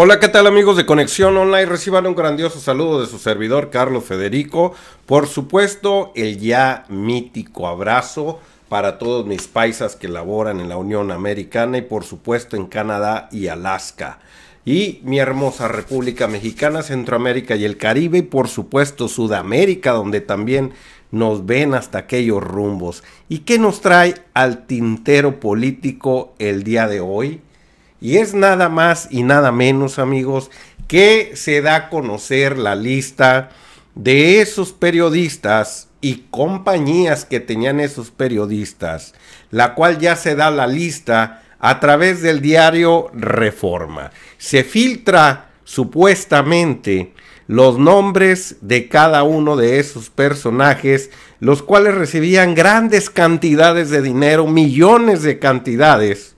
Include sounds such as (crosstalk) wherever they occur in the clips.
Hola, ¿qué tal amigos de Conexión Online? Reciban un grandioso saludo de su servidor Carlos Federico. Por supuesto, el ya mítico abrazo para todos mis paisas que laboran en la Unión Americana y por supuesto en Canadá y Alaska. Y mi hermosa República Mexicana, Centroamérica y el Caribe y por supuesto Sudamérica, donde también nos ven hasta aquellos rumbos. ¿Y qué nos trae al tintero político el día de hoy? Y es nada más y nada menos, amigos, que se da a conocer la lista de esos periodistas y compañías que tenían esos periodistas, la cual ya se da la lista a través del diario Reforma. Se filtra supuestamente los nombres de cada uno de esos personajes, los cuales recibían grandes cantidades de dinero, millones de cantidades,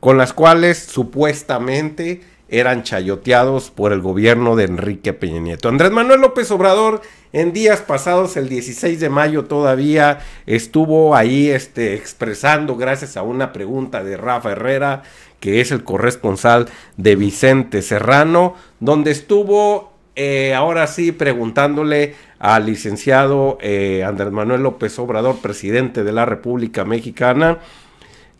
con las cuales supuestamente eran chayoteados por el gobierno de Enrique Peña Nieto. Andrés Manuel López Obrador en días pasados, el 16 de mayo todavía estuvo ahí este, expresando, gracias a una pregunta de Rafa Herrera, que es el corresponsal de Vicente Serrano, donde estuvo eh, ahora sí preguntándole al licenciado eh, Andrés Manuel López Obrador, presidente de la República Mexicana,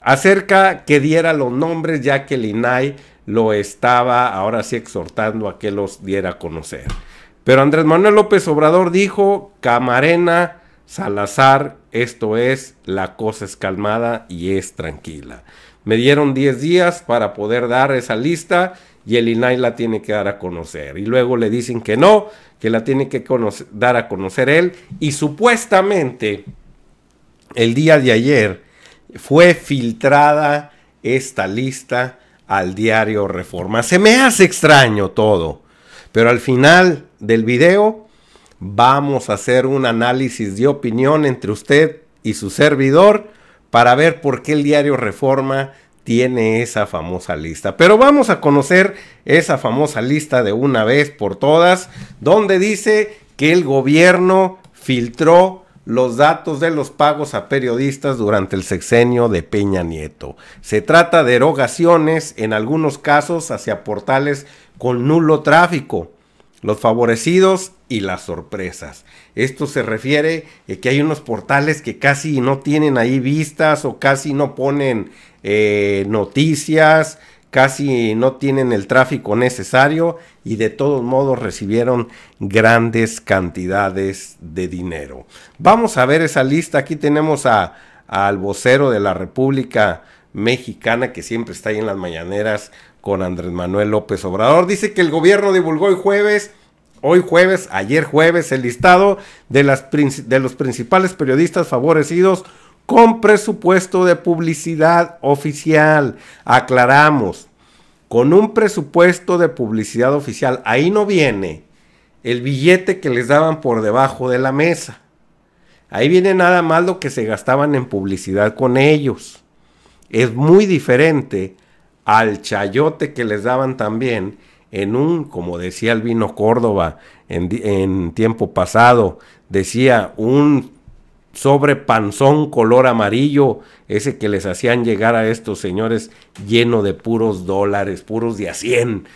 acerca que diera los nombres ya que el INAI lo estaba ahora sí exhortando a que los diera a conocer. Pero Andrés Manuel López Obrador dijo, Camarena, Salazar, esto es, la cosa es calmada y es tranquila. Me dieron 10 días para poder dar esa lista y el INAI la tiene que dar a conocer. Y luego le dicen que no, que la tiene que dar a conocer él. Y supuestamente, el día de ayer, fue filtrada esta lista al diario Reforma. Se me hace extraño todo, pero al final del video vamos a hacer un análisis de opinión entre usted y su servidor para ver por qué el diario Reforma tiene esa famosa lista. Pero vamos a conocer esa famosa lista de una vez por todas, donde dice que el gobierno filtró los datos de los pagos a periodistas durante el sexenio de Peña Nieto. Se trata de erogaciones, en algunos casos hacia portales con nulo tráfico, los favorecidos y las sorpresas. Esto se refiere a que hay unos portales que casi no tienen ahí vistas o casi no ponen eh, noticias casi no tienen el tráfico necesario y de todos modos recibieron grandes cantidades de dinero. Vamos a ver esa lista. Aquí tenemos a, al vocero de la República Mexicana que siempre está ahí en las mañaneras con Andrés Manuel López Obrador. Dice que el gobierno divulgó hoy jueves hoy jueves, ayer jueves, el listado de, los principales periodistas favorecidos con presupuesto de publicidad oficial. Aclaramos, con un presupuesto de publicidad oficial. Ahí no viene el billete que les daban por debajo de la mesa. Ahí viene nada más lo que se gastaban en publicidad con ellos. Es muy diferente al chayote que les daban también en un, como decía el vino Córdoba en, en tiempo pasado, decía un sobre panzón color amarillo, ese que les hacían llegar a estos señores lleno de puros dólares, puros de a 100.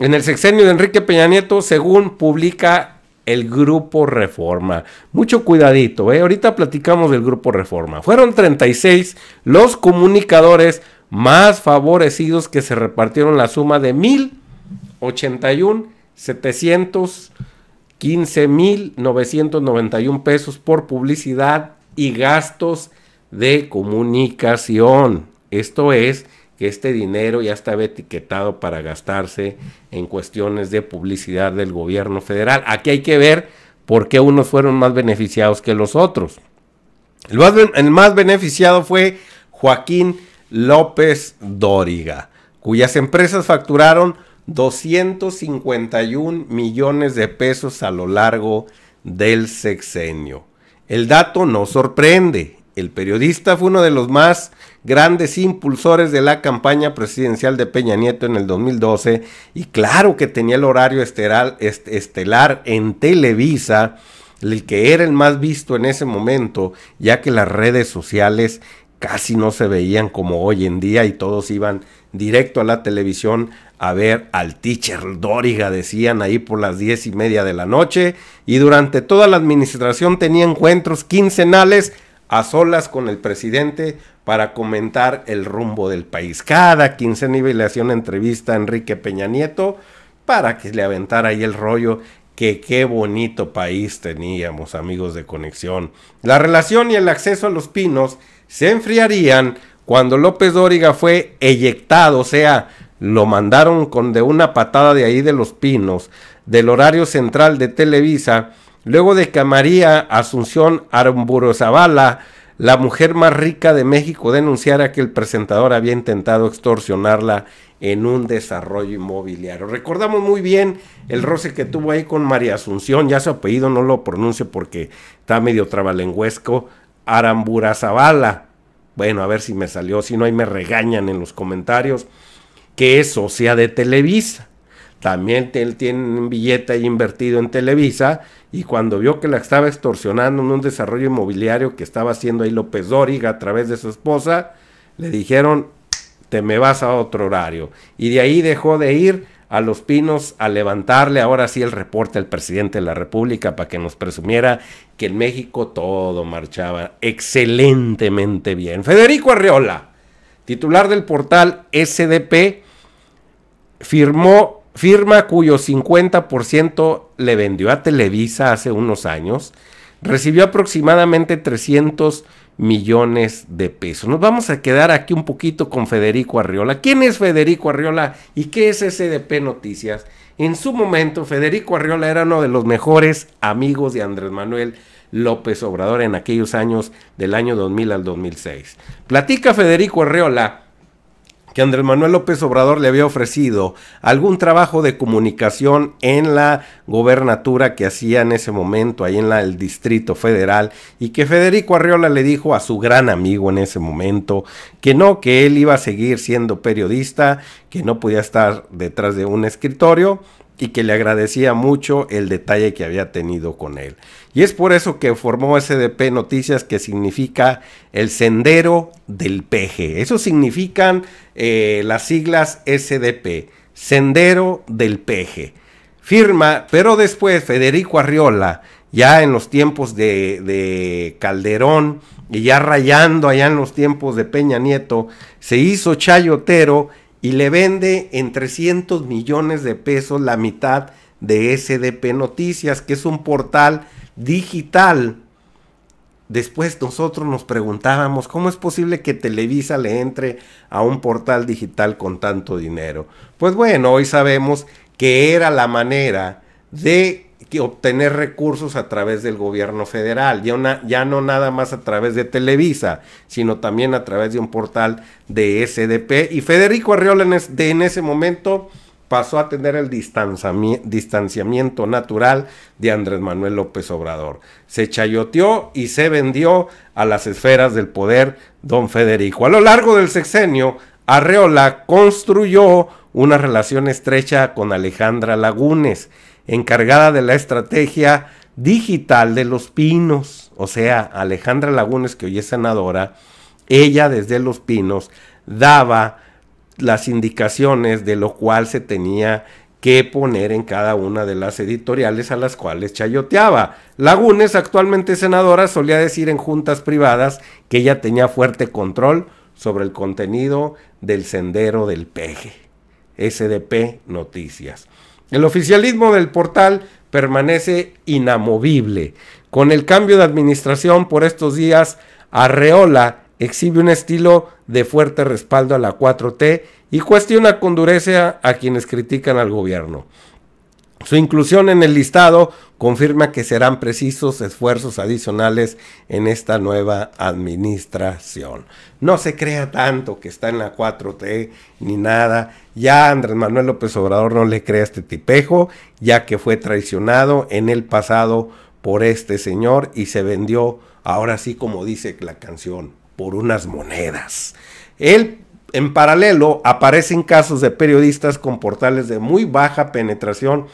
En el sexenio de Enrique Peña Nieto, según publica el Grupo Reforma. Mucho cuidadito, ¿eh? ahorita platicamos del Grupo Reforma. Fueron 36 los comunicadores más favorecidos que se repartieron la suma de 1.081.700 setecientos, 15.991 pesos por publicidad y gastos de comunicación. Esto es que este dinero ya estaba etiquetado para gastarse en cuestiones de publicidad del gobierno federal. Aquí hay que ver por qué unos fueron más beneficiados que los otros. El más, el más beneficiado fue Joaquín López Dóriga, cuyas empresas facturaron 251 millones de pesos a lo largo del sexenio. El dato no sorprende. El periodista fue uno de los más grandes impulsores de la campaña presidencial de Peña Nieto en el 2012 y claro que tenía el horario estelar en Televisa, el que era el más visto en ese momento, ya que las redes sociales casi no se veían como hoy en día y todos iban directo a la televisión a ver al teacher Dóriga, decían ahí por las diez y media de la noche, y durante toda la administración tenía encuentros quincenales a solas con el presidente para comentar el rumbo del país. Cada quincena le hacía una entrevista a Enrique Peña Nieto para que le aventara ahí el rollo que qué bonito país teníamos, amigos de conexión. La relación y el acceso a los pinos se enfriarían cuando López Dóriga fue eyectado, o sea, lo mandaron con de una patada de ahí de los pinos, del horario central de Televisa, luego de que María Asunción aramburo la mujer más rica de México, denunciara que el presentador había intentado extorsionarla en un desarrollo inmobiliario. Recordamos muy bien el roce que tuvo ahí con María Asunción, ya su apellido no lo pronuncio porque está medio trabalengüesco, Arambura Bueno, a ver si me salió, si no ahí me regañan en los comentarios que es socia de Televisa. También él tiene un billete ahí invertido en Televisa y cuando vio que la estaba extorsionando en un desarrollo inmobiliario que estaba haciendo ahí López Dóriga a través de su esposa, le dijeron, te me vas a otro horario. Y de ahí dejó de ir a Los Pinos a levantarle ahora sí el reporte al presidente de la República para que nos presumiera que en México todo marchaba excelentemente bien. Federico Arriola, titular del portal SDP, firmó, firma cuyo 50% le vendió a Televisa hace unos años, recibió aproximadamente 300 millones de pesos. Nos vamos a quedar aquí un poquito con Federico Arriola. ¿Quién es Federico Arriola y qué es SDP Noticias? En su momento, Federico Arriola era uno de los mejores amigos de Andrés Manuel López Obrador en aquellos años del año 2000 al 2006. Platica Federico Arriola que Andrés Manuel López Obrador le había ofrecido algún trabajo de comunicación en la gobernatura que hacía en ese momento ahí en el Distrito Federal y que Federico Arriola le dijo a su gran amigo en ese momento que no, que él iba a seguir siendo periodista, que no podía estar detrás de un escritorio y que le agradecía mucho el detalle que había tenido con él. Y es por eso que formó SDP Noticias, que significa el sendero del peje. Eso significan eh, las siglas SDP, sendero del peje. Firma, pero después Federico Arriola, ya en los tiempos de, de Calderón y ya rayando allá en los tiempos de Peña Nieto, se hizo chayotero y le vende en 300 millones de pesos la mitad de SDP Noticias, que es un portal digital. Después nosotros nos preguntábamos, ¿cómo es posible que Televisa le entre a un portal digital con tanto dinero? Pues bueno, hoy sabemos que era la manera de que obtener recursos a través del gobierno federal, ya, una, ya no nada más a través de Televisa, sino también a través de un portal de SDP. Y Federico Arriola en ese momento pasó a tener el distanciamiento natural de Andrés Manuel López Obrador. Se chayoteó y se vendió a las esferas del poder don Federico. A lo largo del sexenio, Arreola construyó una relación estrecha con Alejandra Lagunes, encargada de la estrategia digital de Los Pinos. O sea, Alejandra Lagunes, que hoy es senadora, ella desde Los Pinos daba las indicaciones de lo cual se tenía que poner en cada una de las editoriales a las cuales chayoteaba. Lagunes, actualmente senadora, solía decir en juntas privadas que ella tenía fuerte control sobre el contenido del sendero del peje. SDP Noticias. El oficialismo del portal permanece inamovible. Con el cambio de administración por estos días, Arreola exhibe un estilo de fuerte respaldo a la 4T y cuestiona con dureza a quienes critican al gobierno. Su inclusión en el listado confirma que serán precisos esfuerzos adicionales en esta nueva administración. No se crea tanto que está en la 4T ni nada. Ya Andrés Manuel López Obrador no le crea este tipejo, ya que fue traicionado en el pasado por este señor y se vendió, ahora sí como dice la canción, por unas monedas. Él en paralelo, aparecen casos de periodistas con portales de muy baja penetración,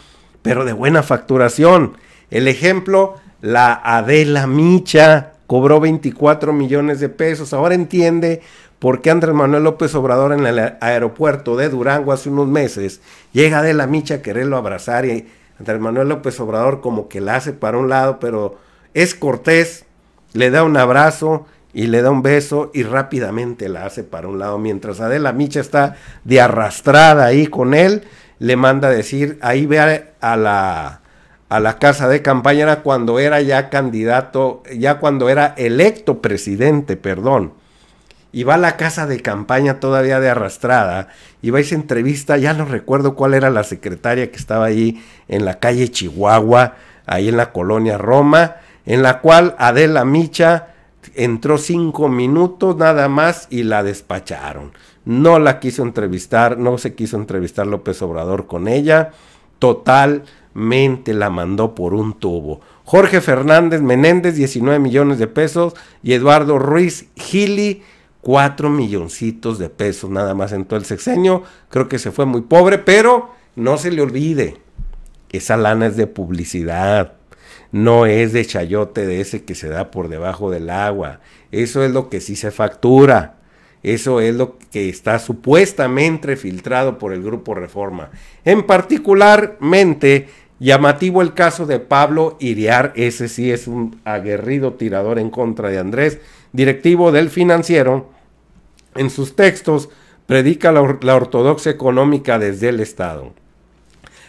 pero de buena facturación. El ejemplo, la Adela Micha cobró 24 millones de pesos. Ahora entiende por qué Andrés Manuel López Obrador en el aeropuerto de Durango hace unos meses llega Adela Micha a quererlo abrazar y Andrés Manuel López Obrador como que la hace para un lado, pero es cortés, le da un abrazo y le da un beso y rápidamente la hace para un lado. Mientras Adela Micha está de arrastrada ahí con él, le manda a decir, ahí ve a, la, a la casa de campaña, era cuando era ya candidato, ya cuando era electo presidente, perdón. Y va a la casa de campaña todavía de arrastrada y va a esa entrevista, ya no recuerdo cuál era la secretaria que estaba ahí en la calle Chihuahua, ahí en la colonia Roma, en la cual Adela Micha entró cinco minutos nada más y la despacharon. No la quiso entrevistar, no se quiso entrevistar López Obrador con ella. Totalmente la mandó por un tubo. Jorge Fernández Menéndez, 19 millones de pesos. Y Eduardo Ruiz Gili, 4 milloncitos de pesos nada más en todo el sexenio. Creo que se fue muy pobre, pero no se le olvide. Esa lana es de publicidad no es de chayote de ese que se da por debajo del agua. Eso es lo que sí se factura. Eso es lo que está supuestamente filtrado por el Grupo Reforma. En particularmente, llamativo el caso de Pablo Iriar. Ese sí es un aguerrido tirador en contra de Andrés, directivo del financiero. En sus textos predica la, ortodoxia económica desde el Estado.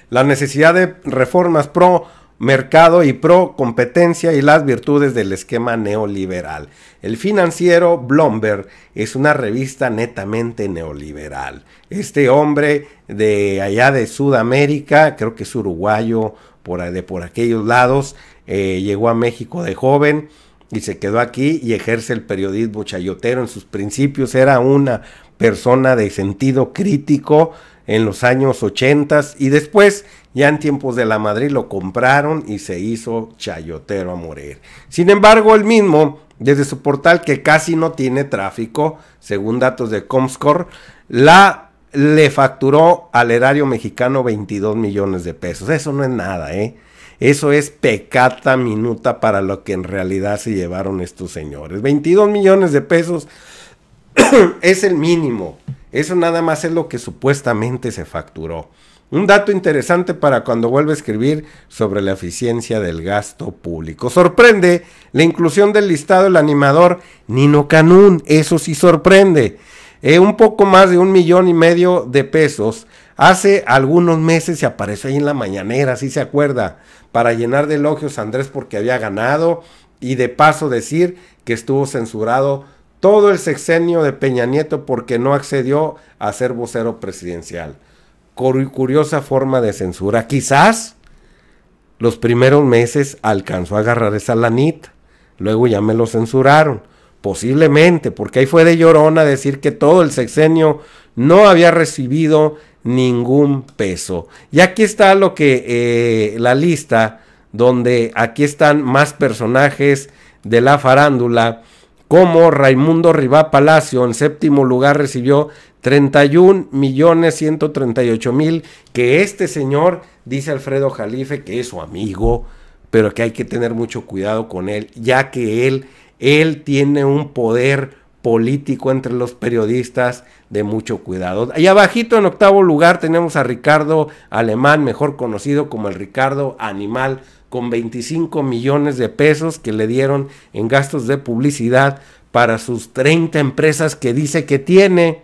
La necesidad de reformas pro mercado y pro competencia y las virtudes del esquema neoliberal. El financiero Blomberg es una revista netamente neoliberal. Este hombre de allá de Sudamérica, creo que es uruguayo, por, de por aquellos lados, eh, llegó a México de joven y se quedó aquí y ejerce el periodismo chayotero. En sus principios era una persona de sentido crítico en los años 80 y después ya en tiempos de la Madrid lo compraron y se hizo chayotero a morir. Sin embargo, el mismo, desde su portal que casi no tiene tráfico, según datos de Comscore, la le facturó al erario mexicano 22 millones de pesos. Eso no es nada, ¿eh? Eso es pecata minuta para lo que en realidad se llevaron estos señores. 22 millones de pesos (coughs) es el mínimo. Eso nada más es lo que supuestamente se facturó. Un dato interesante para cuando vuelva a escribir sobre la eficiencia del gasto público. Sorprende la inclusión del listado el animador Nino Canún, eso sí sorprende. Eh, un poco más de un millón y medio de pesos. Hace algunos meses se apareció ahí en la mañanera, si se acuerda, para llenar de elogios a Andrés porque había ganado y de paso decir que estuvo censurado todo el sexenio de Peña Nieto porque no accedió a ser vocero presidencial curiosa forma de censura. Quizás los primeros meses alcanzó a agarrar esa lanita, luego ya me lo censuraron. Posiblemente, porque ahí fue de llorona decir que todo el sexenio no había recibido ningún peso. Y aquí está lo que eh, la lista, donde aquí están más personajes de la farándula como Raimundo rivá Palacio en séptimo lugar recibió 31 millones 138 mil, que este señor, dice Alfredo Jalife, que es su amigo, pero que hay que tener mucho cuidado con él, ya que él, él tiene un poder político entre los periodistas de mucho cuidado. Y abajito en octavo lugar tenemos a Ricardo Alemán, mejor conocido como el Ricardo Animal con 25 millones de pesos que le dieron en gastos de publicidad para sus 30 empresas que dice que tiene.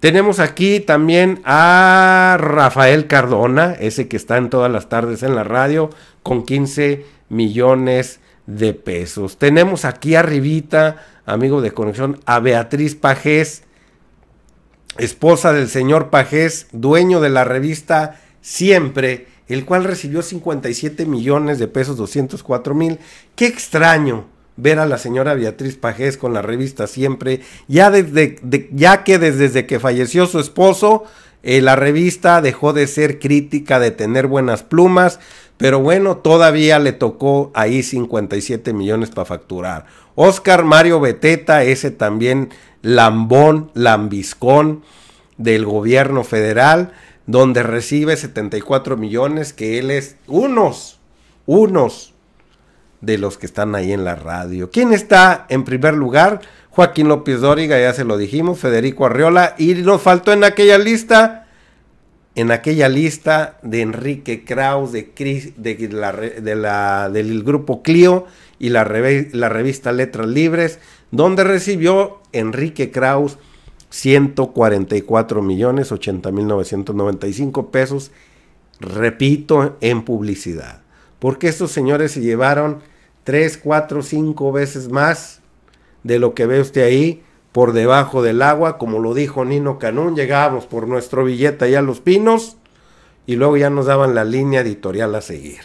Tenemos aquí también a Rafael Cardona, ese que está en todas las tardes en la radio, con 15 millones de pesos. Tenemos aquí arribita, amigo de conexión, a Beatriz Pajés, esposa del señor Pajés, dueño de la revista Siempre el cual recibió 57 millones de pesos 204 mil. Qué extraño ver a la señora Beatriz Pajés con la revista siempre, ya, desde, ya que desde, que falleció su esposo, eh, la revista dejó de ser crítica, de tener buenas plumas, pero bueno, todavía le tocó ahí 57 millones para facturar. Oscar Mario Beteta, ese también lambón, lambiscón del gobierno federal, donde recibe 74 millones, que él es unos, unos de los que están ahí en la radio. ¿Quién está en primer lugar? Joaquín López Dóriga, ya se lo dijimos, Federico Arriola, y nos faltó en aquella lista, en aquella lista de Enrique Kraus, de, de, de la, del grupo Clio y la, la revista Letras Libres, donde recibió Enrique Kraus 144 millones 80 mil 995 pesos, repito, en publicidad. Porque estos señores se llevaron 3, 4, 5 veces más de lo que ve usted ahí por debajo del agua, como lo dijo Nino Canún, llegábamos por nuestro billete allá a Los Pinos y luego ya nos daban la línea editorial a seguir.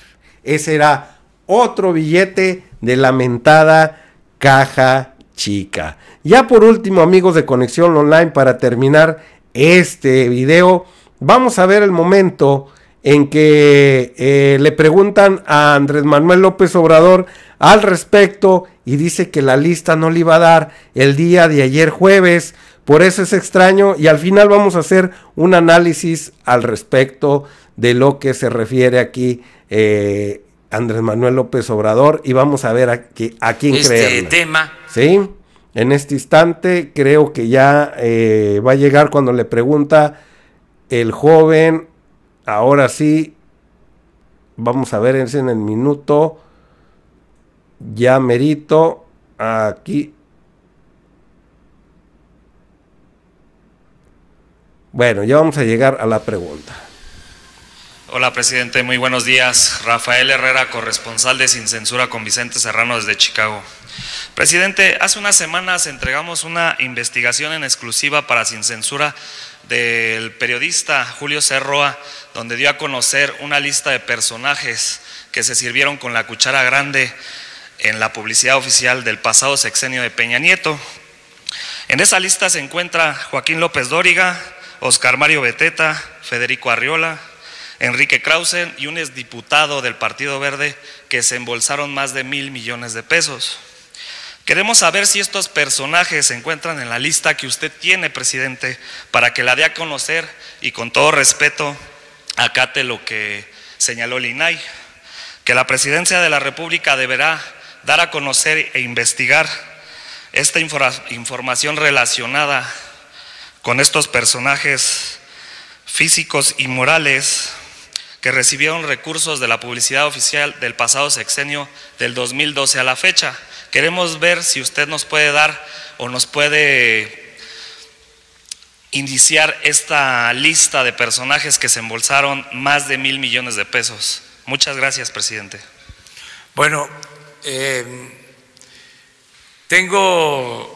Ese era otro billete de lamentada caja chica. Ya por último, amigos de Conexión Online, para terminar este video, vamos a ver el momento en que eh, le preguntan a Andrés Manuel López Obrador al respecto y dice que la lista no le iba a dar el día de ayer jueves. Por eso es extraño y al final vamos a hacer un análisis al respecto de lo que se refiere aquí eh, Andrés Manuel López Obrador y vamos a ver a, quién a quién este tema. Sí, en este instante creo que ya eh, va a llegar cuando le pregunta el joven, ahora sí, vamos a ver en el minuto, ya merito, aquí. Bueno, ya vamos a llegar a la pregunta. Hola, presidente. Muy buenos días. Rafael Herrera, corresponsal de Sin Censura con Vicente Serrano desde Chicago. Presidente, hace unas semanas entregamos una investigación en exclusiva para Sin Censura del periodista Julio Cerroa, donde dio a conocer una lista de personajes que se sirvieron con la cuchara grande en la publicidad oficial del pasado sexenio de Peña Nieto. En esa lista se encuentra Joaquín López Dóriga, Oscar Mario Beteta, Federico Arriola, Enrique Krause y un exdiputado del Partido Verde que se embolsaron más de mil millones de pesos. Queremos saber si estos personajes se encuentran en la lista que usted tiene, presidente, para que la dé a conocer y con todo respeto acate lo que señaló el INAI, que la presidencia de la República deberá dar a conocer e investigar esta información relacionada con estos personajes físicos y morales que recibieron recursos de la publicidad oficial del pasado sexenio del 2012 a la fecha. Queremos ver si usted nos puede dar o nos puede indiciar esta lista de personajes que se embolsaron más de mil millones de pesos. Muchas gracias, presidente. Bueno, eh, tengo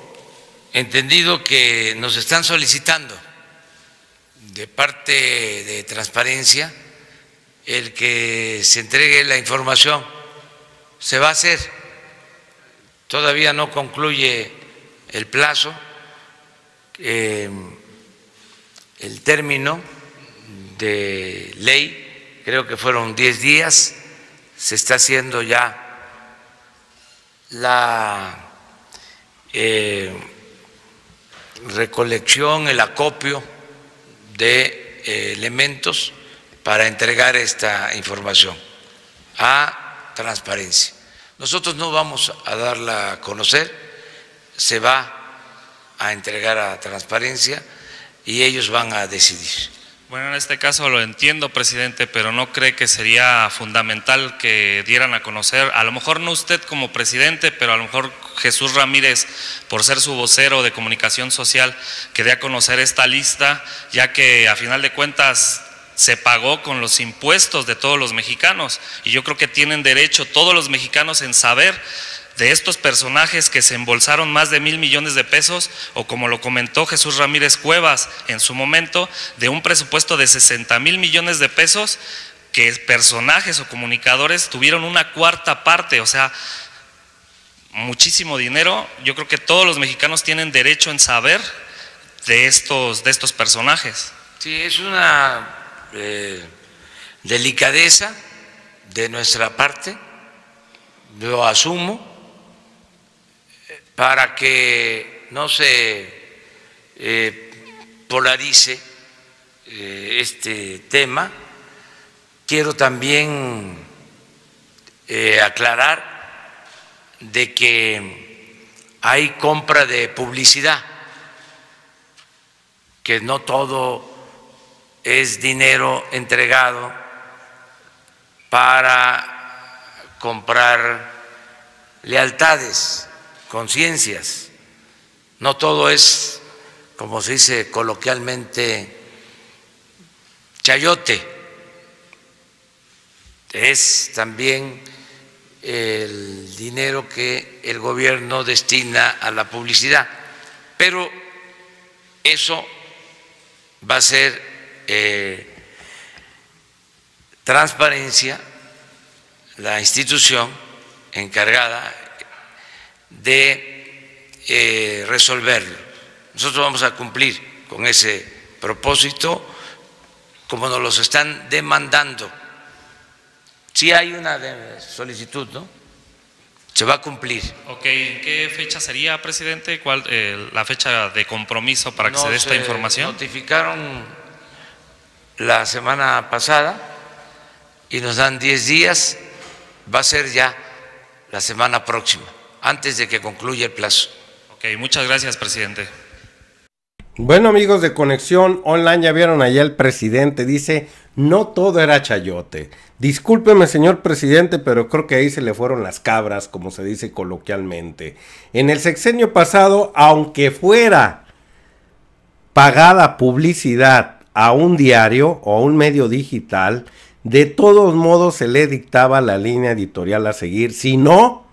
entendido que nos están solicitando de parte de transparencia el que se entregue la información. Se va a hacer. Todavía no concluye el plazo, em, el término de ley, creo que fueron 10 días, se está haciendo ya la em, recolección, el acopio de eh, elementos para entregar esta información a transparencia. Nosotros no vamos a darla a conocer, se va a entregar a transparencia y ellos van a decidir. Bueno, en este caso lo entiendo, presidente, pero no cree que sería fundamental que dieran a conocer, a lo mejor no usted como presidente, pero a lo mejor Jesús Ramírez, por ser su vocero de comunicación social, que dé a conocer esta lista, ya que a final de cuentas se pagó con los impuestos de todos los mexicanos. Y yo creo que tienen derecho todos los mexicanos en saber de estos personajes que se embolsaron más de mil millones de pesos, o como lo comentó Jesús Ramírez Cuevas en su momento, de un presupuesto de 60 mil millones de pesos, que personajes o comunicadores tuvieron una cuarta parte, o sea, muchísimo dinero. Yo creo que todos los mexicanos tienen derecho en saber de estos, de estos personajes. Sí, es una delicadeza de nuestra parte, lo asumo, eh, para que no se eh, polarice eh, este tema. Quiero también aclarar de que hay compra de publicidad, que no todo es dinero entregado para comprar lealtades, conciencias. No todo es, como se dice coloquialmente, chayote. Es también el dinero que el gobierno destina a la publicidad. Pero eso va a ser eh, transparencia la institución encargada de eh, resolverlo. Nosotros vamos a cumplir con ese propósito como nos los están demandando. Si hay una solicitud, ¿no? Se va a cumplir. Ok, ¿en qué fecha sería, presidente? ¿Cuál eh, la fecha de compromiso para que se dé esta información? Notificaron la semana pasada y nos dan 10 días, va a ser ya la semana próxima, antes de que concluya el plazo. Ok, muchas gracias, presidente. Bueno, amigos de Conexión Online, ya vieron allá el presidente, dice, no todo era chayote. Discúlpeme, señor presidente, pero creo que ahí se le fueron las cabras, como se dice coloquialmente. En el sexenio pasado, aunque fuera pagada publicidad a un diario o a un medio digital, de todos modos se le dictaba la línea editorial a seguir. Si no,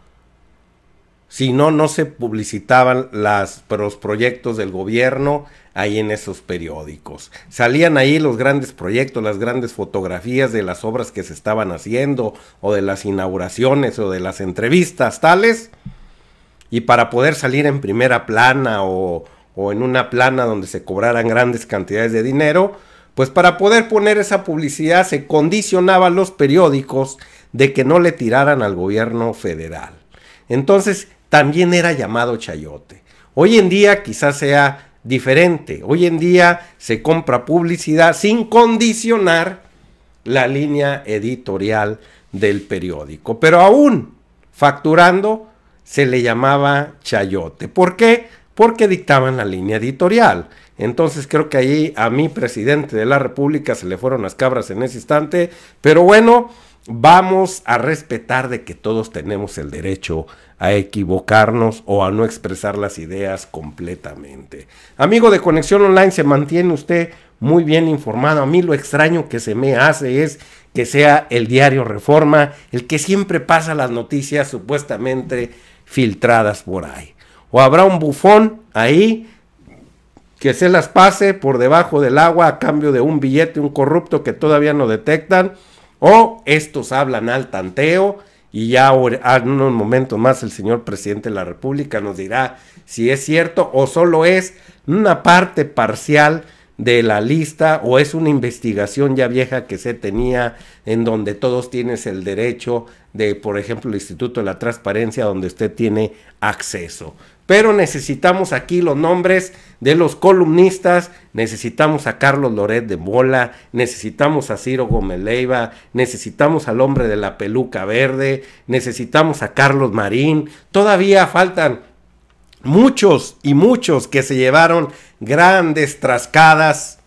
si no, no se publicitaban las, los proyectos del gobierno ahí en esos periódicos. Salían ahí los grandes proyectos, las grandes fotografías de las obras que se estaban haciendo, o de las inauguraciones, o de las entrevistas tales. Y para poder salir en primera plana o, o en una plana donde se cobraran grandes cantidades de dinero, pues para poder poner esa publicidad se condicionaban los periódicos de que no le tiraran al gobierno federal. Entonces también era llamado chayote. Hoy en día quizás sea diferente. Hoy en día se compra publicidad sin condicionar la línea editorial del periódico. Pero aún facturando se le llamaba chayote. ¿Por qué? porque dictaban la línea editorial. Entonces creo que ahí a mi presidente de la República se le fueron las cabras en ese instante, pero bueno, vamos a respetar de que todos tenemos el derecho a equivocarnos o a no expresar las ideas completamente. Amigo de Conexión Online, se mantiene usted muy bien informado. A mí lo extraño que se me hace es que sea el diario Reforma el que siempre pasa las noticias supuestamente filtradas por ahí o habrá un bufón ahí que se las pase por debajo del agua a cambio de un billete, un corrupto que todavía no detectan, o estos hablan al tanteo y ya en unos momentos más el señor presidente de la República nos dirá si es cierto o solo es una parte parcial de la lista o es una investigación ya vieja que se tenía en donde todos tienes el derecho de, por ejemplo, el Instituto de la Transparencia donde usted tiene acceso pero necesitamos aquí los nombres de los columnistas, necesitamos a Carlos Loret de Mola, necesitamos a Ciro Gómez Leiva, necesitamos al hombre de la peluca verde, necesitamos a Carlos Marín, todavía faltan muchos y muchos que se llevaron grandes trascadas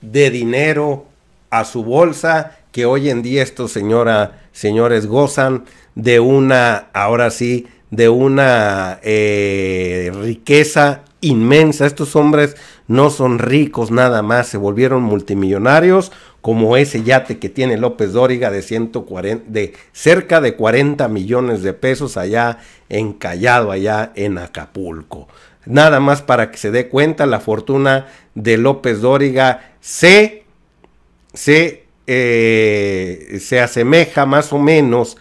de dinero a su bolsa que hoy en día estos señores gozan de una, ahora sí, de una eh, riqueza inmensa. Estos hombres no son ricos nada más, se volvieron multimillonarios, como ese yate que tiene López Dóriga de, cerca de 40 millones de pesos allá encallado, allá en Acapulco. Nada más para que se dé cuenta, la fortuna de López Dóriga se, se, eh, se asemeja más o menos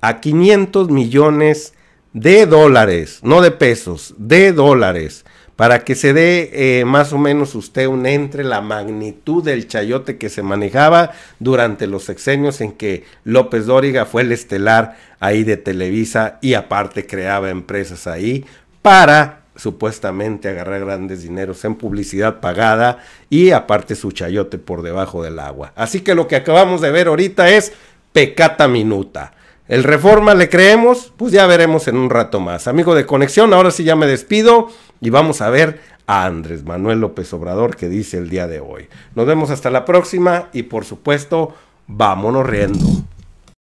a 500 millones de dólares, no de pesos, de dólares, para que se dé eh, más o menos usted un entre la magnitud del chayote que se manejaba durante los sexenios en que López Dóriga fue el estelar ahí de Televisa y aparte creaba empresas ahí para supuestamente agarrar grandes dineros en publicidad pagada y aparte su chayote por debajo del agua. Así que lo que acabamos de ver ahorita es pecata minuta. El Reforma le creemos, pues ya veremos en un rato más. Amigo de Conexión, ahora sí ya me despido y vamos a ver a Andrés Manuel López Obrador que dice el día de hoy. Nos vemos hasta la próxima y por supuesto, vámonos riendo.